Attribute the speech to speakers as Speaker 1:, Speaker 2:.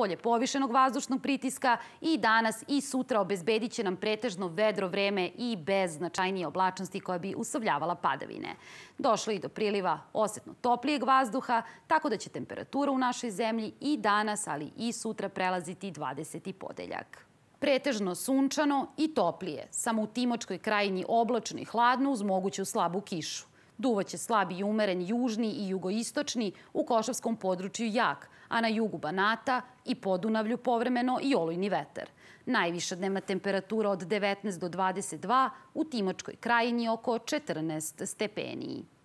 Speaker 1: polje povišenog vazdušnog pritiska i danas i sutra obezbedit će nam pretežno vedro vreme i bez značajnije oblačnosti koja bi usavljavala padavine. Došlo i do priliva osetno toplijeg vazduha, tako da će temperatura u našoj zemlji i danas, ali i sutra prelaziti 20. podeljak pretežno sunčano i toplije, samo u Timočkoj krajini oblačno i hladno uz moguću slabu kišu. Duvaće slabi i umeren južni i jugoistočni, u Košavskom području jak, a na jugu Banata i Podunavlju povremeno i olujni veter. Najviša dnevna temperatura od 19 do 22, u Timočkoj krajini oko 14 stepeniji.